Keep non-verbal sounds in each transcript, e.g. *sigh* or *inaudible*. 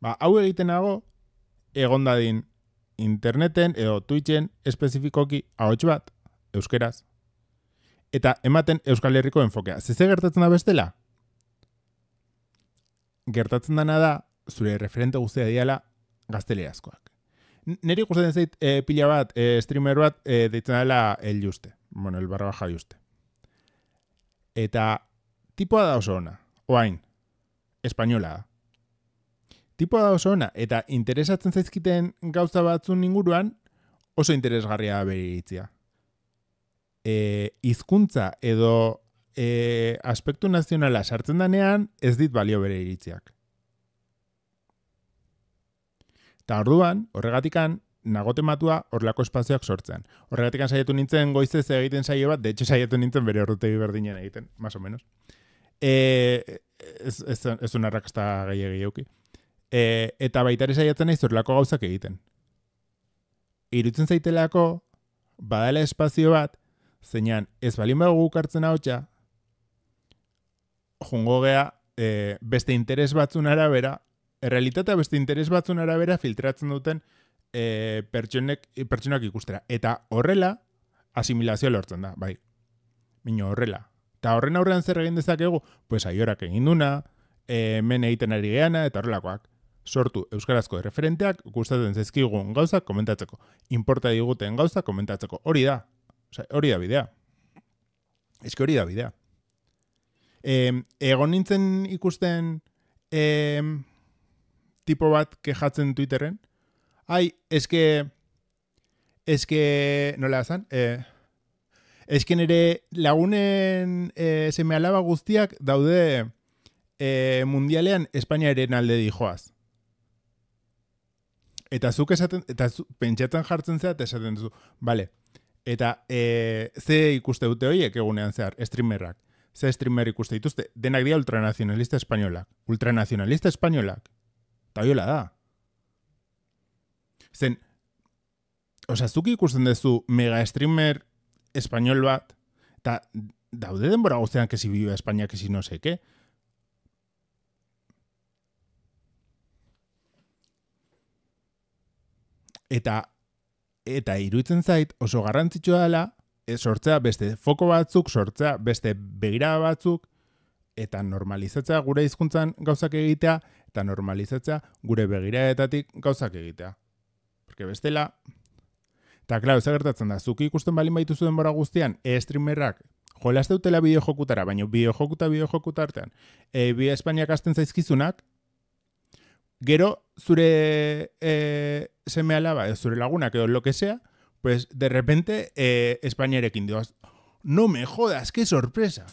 Ba, hau egiten nago egon interneten edo Twitchen espezifikoki ahots bat euskeraz eta ematen Euskal Herriko enfokea. Ze ze gertatzen da bestela? Gertatzen dana da zure referente guztia diala gazteleazkoak. Neri gustatzen zait eh, pila bat eh, streamer bat e, deitzen dela el juste. Bueno, el barra baja juste. Eta tipoa da oso ona. Oain, espainola da tipoa da oso ona, eta interesatzen zaizkiten gauza batzun inguruan, oso interesgarria beritzia. E, izkuntza edo e, aspektu nazionala sartzen danean, ez dit balio bere iritziak. Ta orduan, horregatikan, nagote horlako espazioak sortzen. Horregatikan saietu nintzen goizez egiten saio bat, de hecho saietu nintzen bere ordu tegi berdinen egiten, o menos. E, ez, ez, ez unarrakazta gehi-gehi e, eta baita ere saiatzen naiz horrelako gauzak egiten. Irutzen zaitelako badala espazio bat zeinan ez balin badugu hartzen ahotsa jungo gea e, beste interes batzun arabera errealitatea beste interes batzun arabera filtratzen duten e, pertsonek pertsonak ikustera eta horrela asimilazioa lortzen da, bai. Mino horrela. Eta horren aurrean zer egin dezakegu? Pues aiorak egin duna, hemen egiten ari geana eta horrelakoak sortu euskarazko referenteak gustatzen zaizkigun gauzak komentatzeko. Importa diguten gauzak komentatzeko. Hori da. hori da bidea. Eske hori da bidea. E, egon nintzen ikusten e, tipo bat kejatzen Twitteren. Ai, eske eske nola zan? E, eh, eske nire lagunen e, eh, seme guztiak daude e, mundialean Espainiaren alde dijoaz eta zuk esaten eta zu, pentsatzen jartzen zea eta esaten duzu, vale. Eta e, ze ikuste dute hoiek egunean zehar streamerrak Ze streamer ikuste dituzte, denak dia ultranazionalista espainolak. Ultranazionalista espainolak. Eta da. Zen, oza, zuk ikusten duzu mega streamer espainol bat, eta daude denbora gozean, kezi bibea Espainiak, kezi no seke. Sé, eta eta iruditzen zait oso garrantzitsua dela e, sortzea beste foko batzuk, sortzea beste begira batzuk eta normalizatzea gure hizkuntzan gauzak egitea eta normalizatzea gure begiraetatik gauzak egitea. Porque bestela Eta, claro ze gertatzen da, zuki ikusten balin baitu zuen bora guztian, e-streamerrak, jolazte utela bideo jokutara, baina bideo jokuta, bideo jokuta artean, e, eh, bideo Espainiak asten zaizkizunak, gero, zure e, seme alaba, zure lagunak edo lo que sea, pues de repente e, Espainiarekin No me jodas, que sorpresa.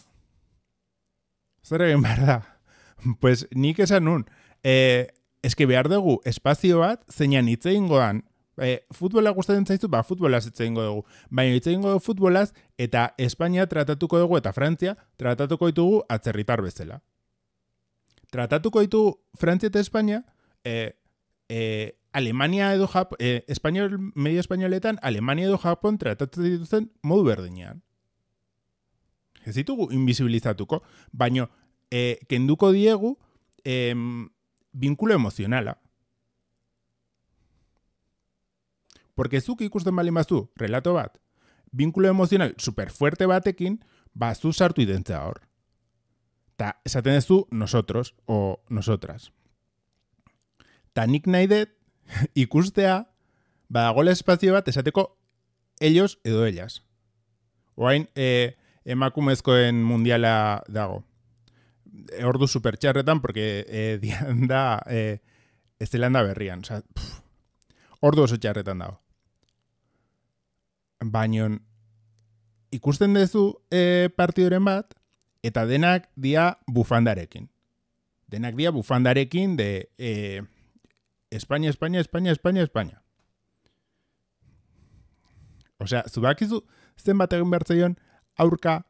Zer egin behar da? *laughs* Pues nik esan nun. E, eske behar dugu espazio bat zeinan hitz egingoan e, futbola gustatzen zaizu ba futbolaz hitz egingo dugu baina hitz egingo futbolaz eta Espainia tratatuko dugu eta Frantzia tratatuko ditugu atzerritar bezala tratatuko ditugu Frantzia eta Espainia eh, eh, Alemania edo Japo, eh, medio españoletan Alemania edo Japón tratatu dituzten modu berdinean. Ez ditugu invisibilizatuko, baino, eh, kenduko diegu eh, binkulo emozionala. Porque zuk ikusten bali relato bat, binkulo emozional superfuerte batekin, bazu sartu identza hor. Ta, esaten du nosotros o nosotras. Ta nik nahi dut *laughs* ikustea badagoela espazio bat esateko ellos edo ellas. Oain e, eh, emakumezkoen mundiala dago. E, ordu super txarretan, porque e, *laughs* dian da e, berrian. Oza, pff, ordu oso txarretan dago. Baino ikusten dezu e, partidoren bat eta denak dia bufandarekin. Denak dia bufandarekin de... E, España, España, España, España, España. O sea, zu bakizu, zen bat bertzeion aurka,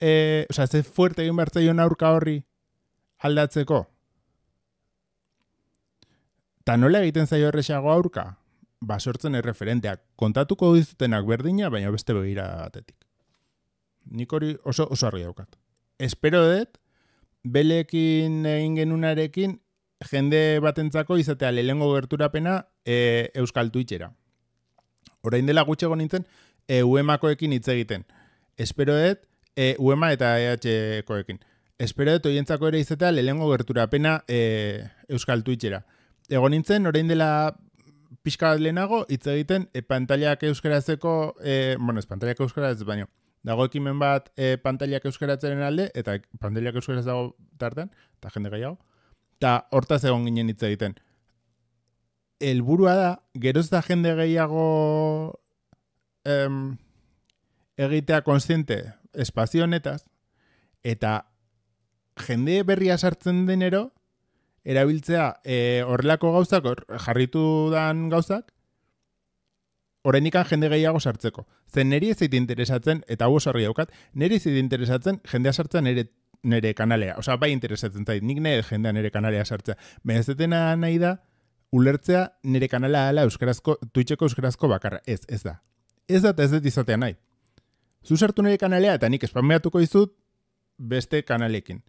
e, eh, o sea, zen fuerte egin bertzeion aurka horri aldatzeko. Ta nola egiten zaio errexago aurka, ba erreferenteak kontatuko dizutenak berdina, baina beste begira atetik. Nik hori oso, oso argi daukat. Espero dut, belekin egin genunarekin, jende batentzako izatea lehengo gerturapena e, Euskal Twitchera. Orain dela gutxe go nintzen, e, UEMakoekin hitz egiten. Espero dut, eh, e, eta EHkoekin. Espero dut, oientzako ere izatea lehengo gerturapena e, Euskal Twitchera. Ego nintzen, orain dela pixka bat lehenago, hitz egiten, e, pantaliak euskarazeko, bueno, ez pantaliak euskaraz, ez baino, Dago ekimen bat e, pantaliak alde, eta pantaliak euskaraz dago tartan, eta jende gaiago eta hortaz egon ginen hitz egiten. Elburua da, geroz da jende gehiago em, egitea konstiente espazio netaz, eta jende berria sartzen denero, erabiltzea e, horrelako gauzak, jarritudan gauzak, horrenik jende gehiago sartzeko. Zen niri ez interesatzen, eta hau osorri daukat, niri ez interesatzen jendea sartzen ere nere kanalea. Osa, bai interesatzen zait, nik nahi jendean nere kanalea sartzea. Baina ez detena nahi da, ulertzea nere kanala ala euskarazko, tuitzeko euskarazko bakarra. Ez, ez da. Ez da eta ez dut izatea nahi. Zu sartu nere kanalea eta nik espanmeatuko izut beste kanalekin.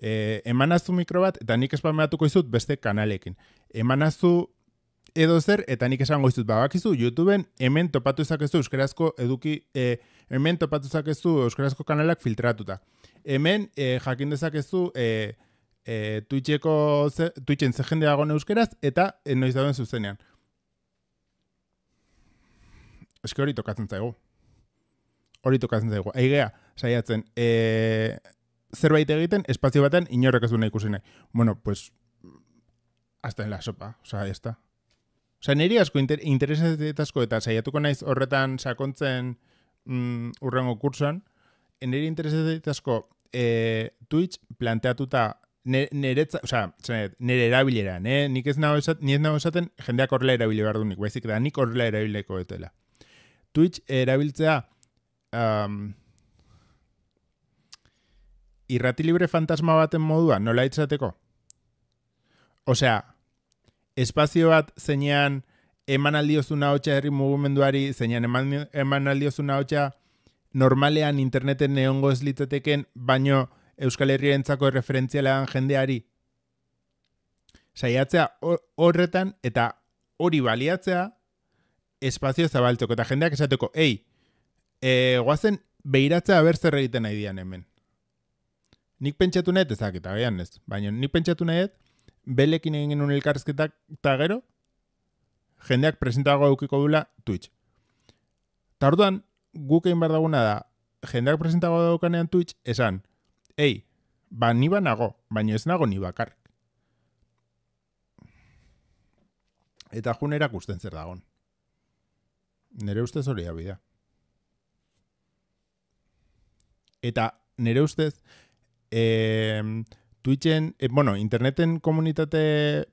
E, emanazu mikro bat eta nik espanmeatuko izut beste kanalekin. Emanazu edo zer eta nik esango dizut ba bakizu YouTubeen hemen topatu zakezu euskarazko eduki e, hemen topatu zakezu euskarazko kanalak filtratuta. Hemen e, jakin dezakezu e, e, Twitcheko ze, Twitchen ze jende dago euskaraz eta noiz dauden zuzenean. Eske hori tokatzen zaigu. Hori tokatzen zaigu. Aigea saiatzen zerbait egiten espazio baten inorrek ez du nahi ikusi nahi. Bueno, pues Hasta en la sopa, o sea, ya Osa, niri asko inter eta saiatuko naiz horretan sakontzen mm, urrengo kursoan, eh, niri interesetetazko e, eh, Twitch planteatuta neretza, osea, nere erabilera, nik ez nago esaten, ni esaten jendeak horrela erabile behar dunik, baizik da, nik horrela erabileko etela. Twitch erabiltzea um, irrati libre fantasma baten modua, nola itzateko? Osea, espazio bat zeinean eman aldiozuna herri mugumenduari, zeinean eman, eman aldiozuna hotxa normalean interneten neongo eslitzateken, baino Euskal Herri entzako referentzialean jendeari. Saiatzea horretan eta hori baliatzea espazio zabaltzeko. Eta jendeak esateko, ei, e, goazen behiratzea berzer egiten nahi dian hemen. Nik pentsatu nahi ezak eta bean ez. Baina nik pentsatu nahi ez, belekin egin genuen elkarrezketak eta gero, jendeak presentago edukiko dula Twitch. Ta orduan, guk egin behar daguna da, jendeak presentago edukanean Twitch, esan, ei, ba niba nago, baina ez nago ni bakar Eta jun erakusten zer dagon. Nere ustez hori hau bida. Eta nere ustez, e, Twitchen, e, eh, bueno, interneten komunitate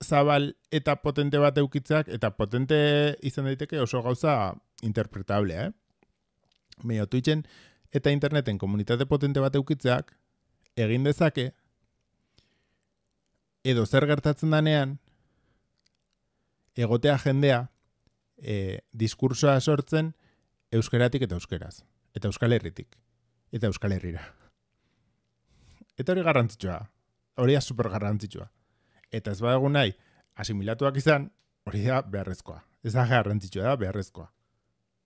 zabal eta potente bat eukitzeak, eta potente izan daiteke oso gauza interpretablea, eh? Meio, Twitchen eta interneten komunitate potente bat eukitzeak, egin dezake, edo zer gertatzen danean, egotea jendea, e, diskursoa sortzen, euskeratik eta euskeraz. Eta euskal herritik. Eta euskal herrira. Eta hori garrantzitsua. Hori da super garrantzitsua. Eta ez badago nahi, asimilatuak izan, hori da beharrezkoa. Ez da garrantzitsua da beharrezkoa.